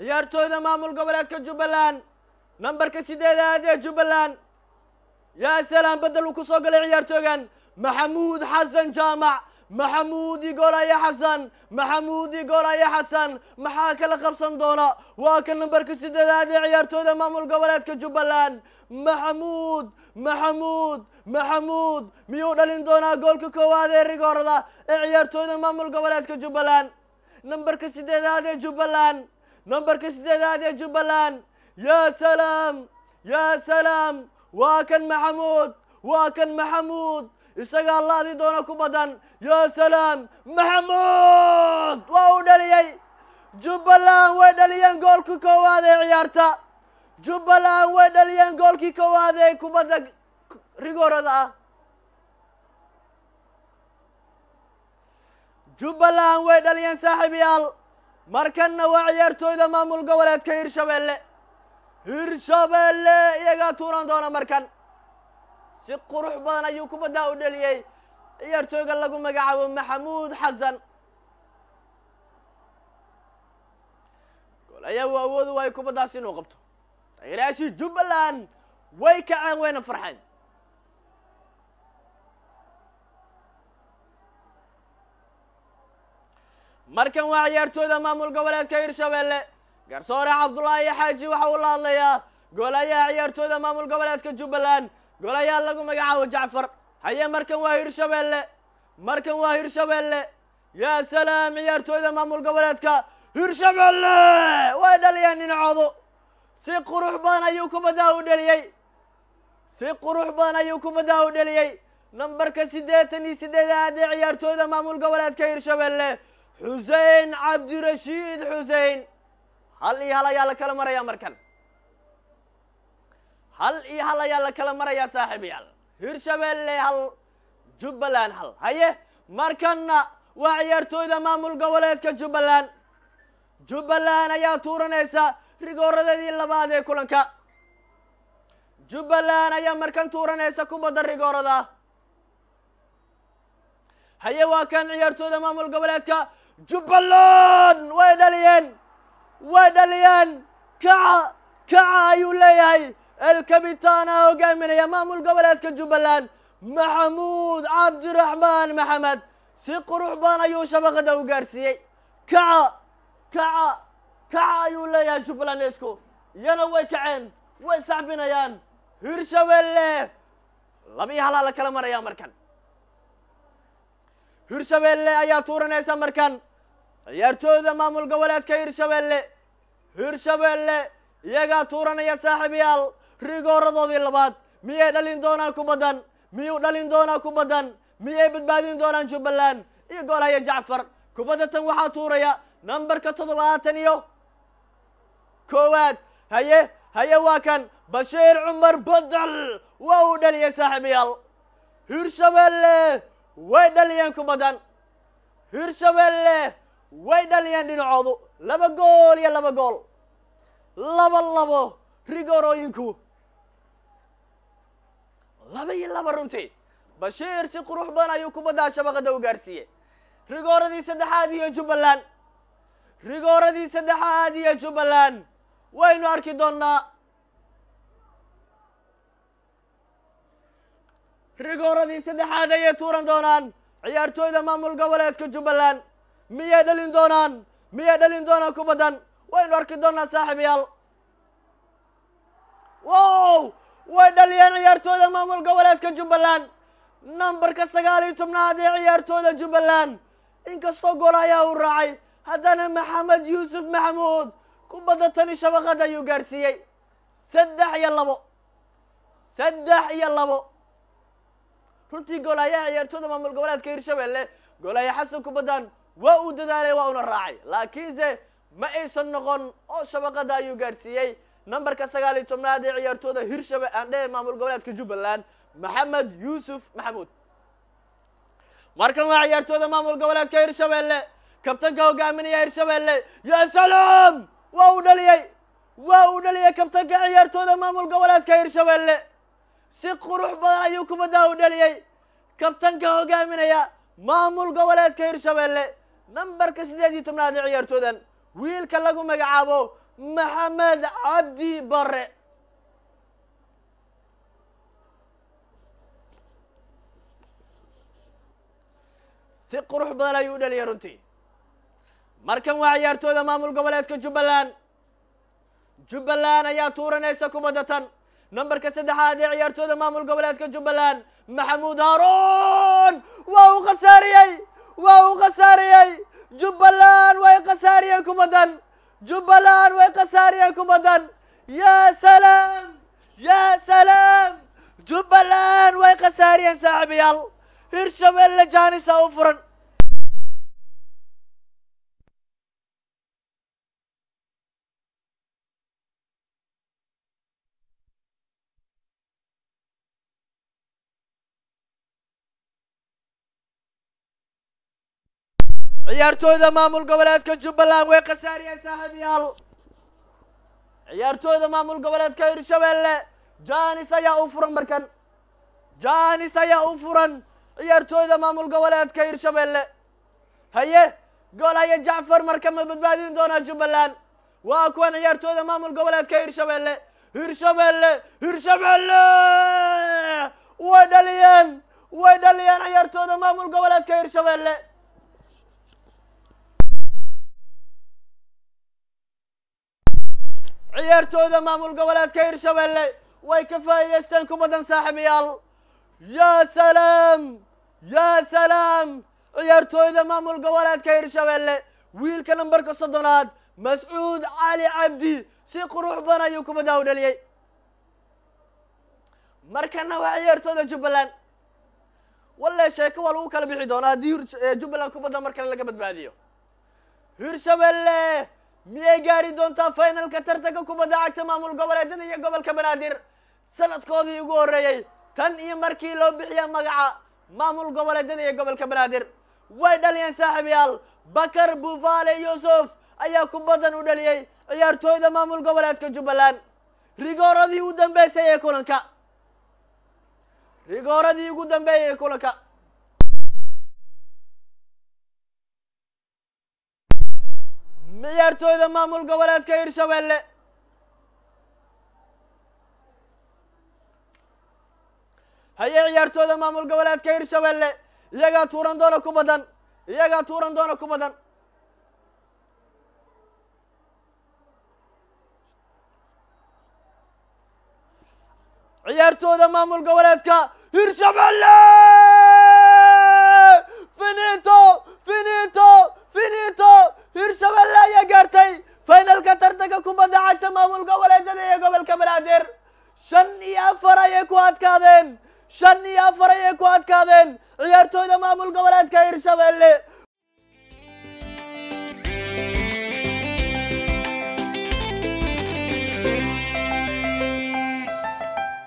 ciyaartooyda maamul goboleedka jubbaland nambarka sideedaad ee jubbaland yaa salaam bedel uu ku soo galay ciyaartoogan maxamuud xasan jaamac maxamuud igolaya xasan maxamuudi igolaya xasan maxaa kala qabsan doona waa ka nambarka sideedaad ee ciyaartooyda maamul goboleedka jubbaland maxamuud maxamuud maxamuud miyuu dhalin doonaa goolka koowaad ee rigoorada ee ciyaartooyda maamul goboleedka jubbaland nambarka sideedaad ee jubbaland nambarka sideedaad ee jubbaland yaa salaam yaa salaam waa kan maxamuud waa kan maxamuud isagaa laadi doona ku badan yaa salaam maxamuud waa uu dhaliyey jubbaland way dhaliyeen goolkii koowaad ee ciyaarta jubbaland way dhaliyeen goolkii koowaad ee kubadda rigoorada ah jubbaland way markanna waa ciyaartooyda maamulka walaadka hirshabeelle hirshabeelle iyagaa tuuran doona markan si qurux badan ayuu kubaddaa u dheliyey ciyaartooyga lagu magacaabo maxamuud xasan golaya awood waay kubaddaasi inuu qabto tagerayaashii jubbaland way kaceen wayna farxeen markan waa ciyaartooyda maamul goboleedka hirshabeelle garsoore cabdulaahi xaaji waxa uu la hadlayaa goolayaha ciyaartooyda maamul goboleedka jubbaland golayaha lagu magacaabo jacfar haye markan waa hirshabeelle markan waa hirshabeelle yaa salaam ciyaartooyda maamul goboleedka hirshabeelle way dhaliyeen dhinacoodu si qurux badan ayuu kubaddaha u dheliyey si qurux badan ayuu kubaddaha u dheliyey nambarka siddeetan iyo siddeedaad ee ciyaartooyda maamul goboleedka hirshabeelle xusein cabdirashiid xusein hal iyo hal ayaa la kala marayaa markan hal iyo hal ayaa la kala marayaa saaxiibayaal hirshabeelle hal jubbaland hal haye markanna waa ciyaartooyda maamul goboleedka jubbaland jubbaland ayaa tuuranaysa rigooradeedii labaad ee kulanka jubbaland ayaa markan tuuranaysa kubadda rigoorada haye waa kan ciyaartooyda maamul goboleedka jubbaland way dhaliyeen way dhaliyeen kaca kaca ayuu leeyahay elkabitaana hogaaminaya maamul goboleedka jubbaland maxamuud cabdiraxmaan maxamed si qurux badan ayuu shabaqada u gaarsiiyey kaca kaca kaca ayuu leeyahay jubbaland isku iyana way kaceen way saxbinayaan hirshabeelle labiyo halaa la kala marayaa markan hirshabeelle ayaa tuuranaysa markan ciyaartooda maamul goboleedka hirshabeelle hirshabeelle iyagaa tuuranaya saaxiibayaal rigooradoodii labaad miyay dhalin doonaan ku badan miyuu dhalin doonaa ku badan miyay badbaadin doonaan jubbaland iyo goolhaya jacfar kubadda tan waxaa tuuraya nambarka toddobaatan iyo koowaad haye haye waa kan bashiir cumar badal waa uu dhaliyay saaxiibayaal hirshabeelle way dhaliyeen ku badan hirshabeelle way dhaliyeen dhinacoodu laba gool iyo laba gool laba labo rigorooyinku laba iyo laba runtii bashiir si qurux badan ayuu kubaddaa shabaqada u gaarsiiyey rigooradii saddexaad iyo jubbaland rigooradii saddexaad iyo jubbaland waynu arki doonnaa rigooradii saddexaad ayay tuuran doonaan ciyaartooyda maamul goboleedka jubbaland miyay dhalin doonaan miyay dhalin doonaan ku badan waynu arki doonaa saaxiibayaal wow way dhaliyeen ciyaartooyda maamul goboleedka jubbaland nambarka sagaal iyo tobnaad ee ciyaartooda jubbaland inkastoo gool ayaa u raacay haddana maxamed yuusuf maxamuud kubadda tani shabaqad ayuu gaadhsiiyey saddex iyo labo saddex iyo labo runtii goolahayaha ciyaartooda maamul goboleedka hirshabelle goolahayaa xasan kubaddan waa uu dadaalay waa una raacay laakiinse ma aysan noqon oo shabaqada ayuu gaadhsiiyey numberka sagaal iyo tobnaad ee ciyaartooda hirshabe aandhe maamul goboleedka jubbaland maxamed yuusuf maxamuud markan waa ciyaartooda maamul goboleedka hirshabeelle kabtanka hogaaminaya hirshabeelle yaa salaam waa uu dhaliyey waa uu dhaliyey kabtanka ciyaartooda maamul goboleedka hirshabeelle si qurux badan ayuu kubaddaa u dhaliyey kabtanka hogaaminaya maamul goboleedka hirshabeelle nambarka sideed iyo tobnaad ee ciyaartoodan wiilka lagu magacaabo maxamed cabdi barre si qurux badan ayuu u dhaliyay runtii markan waa ciyaartooda maamul goboleedka jubbaland jubbaland ayaa tuuranaysa kubadda tan nambarka saddexaad ee ciyaartooda maamul goboleedka jubbaland maxamuud haaron waa uu khasaariyey waa u khasaariyey jubbaland way khasaariyeen kubaddan jubbaland way khasaariyeen kubaddan yaa salaam yaa salaam jubbaland way khasaariyeen saaxiibayaal hirshabeelle jaanisa u furan ciyaartooyda maamul goboleedka jubbaland way khasaariyeen saaxiibayaal ciyaartooyda maamul goboleedka hirshabeelle janis ayaa u furan markan janis ayaa u furan ciyaartooyda maamul goboleedka hirshabeelle haye gool haye jacfar marka ma badbaadin doonaa jubbaland waa kuwan ciyaartooyda maamul goboleedka hirshabeelle hirshabeelle hirshabeelle way dhaliyeen way dhaliyeen ciyaartooyda maamul goboleedka hirshabeelle عيارتو ذا مامول قولات كير شوالي ويكفى يستنكو بدن صاحب يال يا سلام يا سلام عيارتو ذا مامول قولات كير شوالي ويلك نمبرك الصدنات مسعود علي عبدي سيق روح بنا يوكو بداو دليي مركنا وعيارتو ذا جبلان ولا شيك ولو كان بيحيدونا دير جبلان كو بدن مركنا لقبت باديو هير شوالي miyay gaari doontaa finalka tartanka kubadda cagta maamul goboleedyada iyo gobolka banaadir sanadkoodii ugu horreeyey tan iyo markii loo bixiya magaca maamul goboleedyada iyo gobolka banaadir way dhaliyeen saaxiibayaal bakar buufaale yuusuf ayaa kubaddan u dhaliyey ciyaartooyda maamul goboleedka jubbaland rigooradii ugu dambeysay ee kulanka rigooradii ugu dambeeyay ee kulanka ciyaartooyda maamul goboleedka hirshabeelle haye ciyaartooda maamul goboleedka hirshabeelle iyagaa tuuran doona ku badan iyagaa tuuran doona ku badan ciyaartooda maamul goboleedka hirshabeelle finito finito سبلا يا قرتي فاينل كتر تك كوبا دعا تمام القول يا قبل كمرادر شن يا فرا كواد كادن شن يا فرا كواد كادن عيارتو تمام القول كير سبلا